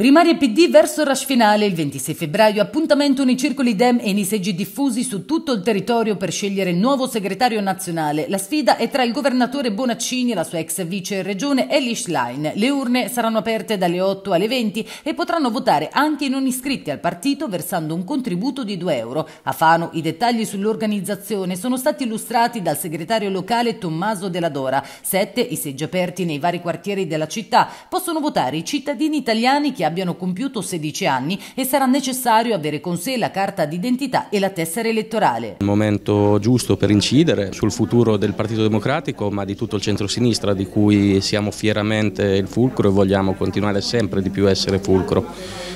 Primarie PD verso rush finale il 26 febbraio, appuntamento nei circoli DEM e nei seggi diffusi su tutto il territorio per scegliere il nuovo segretario nazionale. La sfida è tra il governatore Bonaccini e la sua ex vice regione Ellie Schlein. Le urne saranno aperte dalle 8 alle 20 e potranno votare anche i non iscritti al partito versando un contributo di 2 euro. A Fano i dettagli sull'organizzazione sono stati illustrati dal segretario locale Tommaso Della Dora. Sette i seggi aperti nei vari quartieri della città. Possono votare i cittadini italiani che abbiano compiuto 16 anni e sarà necessario avere con sé la carta d'identità e la tessera elettorale. Il momento giusto per incidere sul futuro del Partito Democratico ma di tutto il centrosinistra di cui siamo fieramente il fulcro e vogliamo continuare sempre di più a essere fulcro.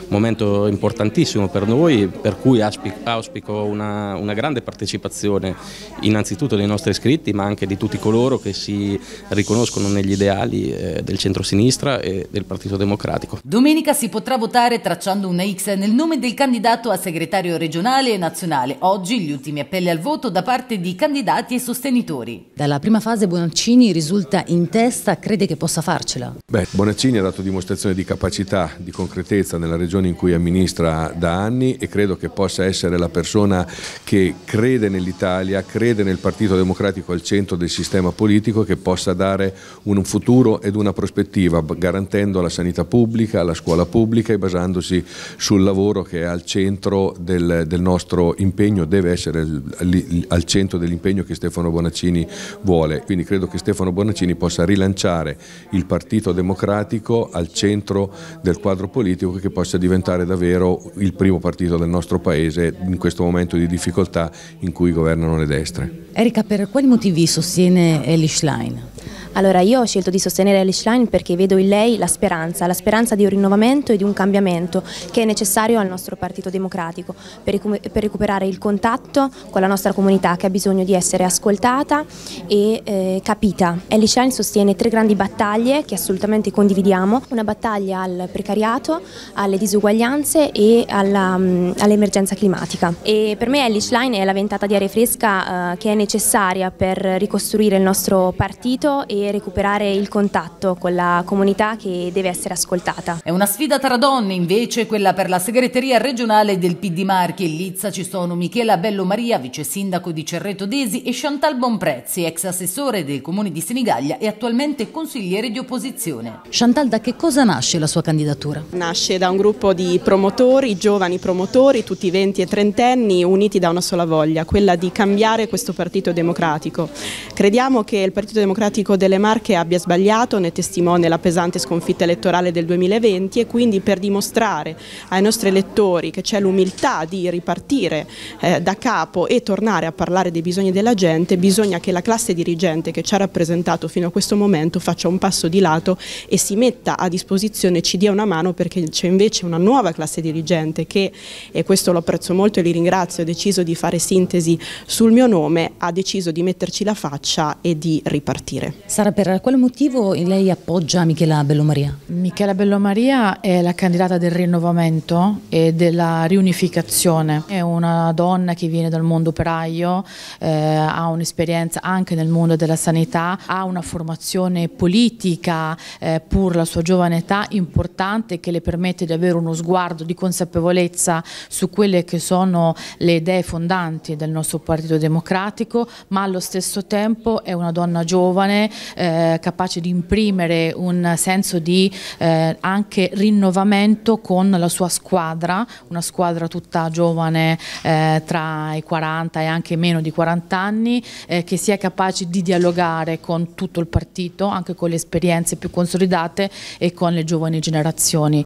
Momento importantissimo per noi per cui auspico una, una grande partecipazione innanzitutto dei nostri iscritti ma anche di tutti coloro che si riconoscono negli ideali eh, del centrosinistra e del Partito Democratico. Domenica si potrà votare tracciando una X nel nome del candidato a segretario regionale e nazionale. Oggi gli ultimi appelli al voto da parte di candidati e sostenitori. Dalla prima fase Bonaccini risulta in testa, crede che possa farcela? Beh, Bonaccini ha dato dimostrazione di capacità, di concretezza nella regione in cui amministra da anni e credo che possa essere la persona che crede nell'Italia, crede nel Partito Democratico al centro del sistema politico e che possa dare un futuro ed una prospettiva garantendo la sanità pubblica, la scuola opera pubblica e basandosi sul lavoro che è al centro del, del nostro impegno, deve essere al, al centro dell'impegno che Stefano Bonaccini vuole. Quindi credo che Stefano Bonaccini possa rilanciare il Partito Democratico al centro del quadro politico che possa diventare davvero il primo partito del nostro Paese in questo momento di difficoltà in cui governano le destre. Erika, per quali motivi sostiene Elish Line? Allora io ho scelto di sostenere Elish Line perché vedo in lei la speranza, la speranza di un rinnovamento e di un cambiamento che è necessario al nostro Partito Democratico per, per recuperare il contatto con la nostra comunità che ha bisogno di essere ascoltata e eh, capita. Elish Line sostiene tre grandi battaglie che assolutamente condividiamo, una battaglia al precariato, alle disuguaglianze e mm, all'emergenza all climatica. E per me Elish Line è la ventata di aria fresca eh, che è necessaria per ricostruire il nostro partito e recuperare il contatto con la comunità che deve essere ascoltata. È una sfida tra donne invece quella per la segreteria regionale del PD Marchi. e Lizza ci sono Michela Bellomaria, vice sindaco di Cerreto Desi e Chantal Bonprezzi, ex assessore del comune di Senigallia e attualmente consigliere di opposizione. Chantal, da che cosa nasce la sua candidatura? Nasce da un gruppo di promotori, giovani promotori, tutti 20 e trentenni, uniti da una sola voglia, quella di cambiare questo partito democratico. Crediamo che il Partito Democratico delle delle Marche abbia sbagliato, ne testimone la pesante sconfitta elettorale del 2020 e quindi per dimostrare ai nostri elettori che c'è l'umiltà di ripartire eh, da capo e tornare a parlare dei bisogni della gente, bisogna che la classe dirigente che ci ha rappresentato fino a questo momento faccia un passo di lato e si metta a disposizione, ci dia una mano perché c'è invece una nuova classe dirigente che, e questo lo apprezzo molto e li ringrazio, ha deciso di fare sintesi sul mio nome, ha deciso di metterci la faccia e di ripartire. Sara, per quale motivo lei appoggia Michela Bellomaria? Michela Bellomaria è la candidata del rinnovamento e della riunificazione. È una donna che viene dal mondo operaio, eh, ha un'esperienza anche nel mondo della sanità, ha una formazione politica eh, pur la sua giovane età importante che le permette di avere uno sguardo di consapevolezza su quelle che sono le idee fondanti del nostro Partito Democratico, ma allo stesso tempo è una donna giovane eh, capace di imprimere un senso di eh, anche rinnovamento con la sua squadra, una squadra tutta giovane eh, tra i 40 e anche meno di 40 anni, eh, che sia capace di dialogare con tutto il partito, anche con le esperienze più consolidate e con le giovani generazioni.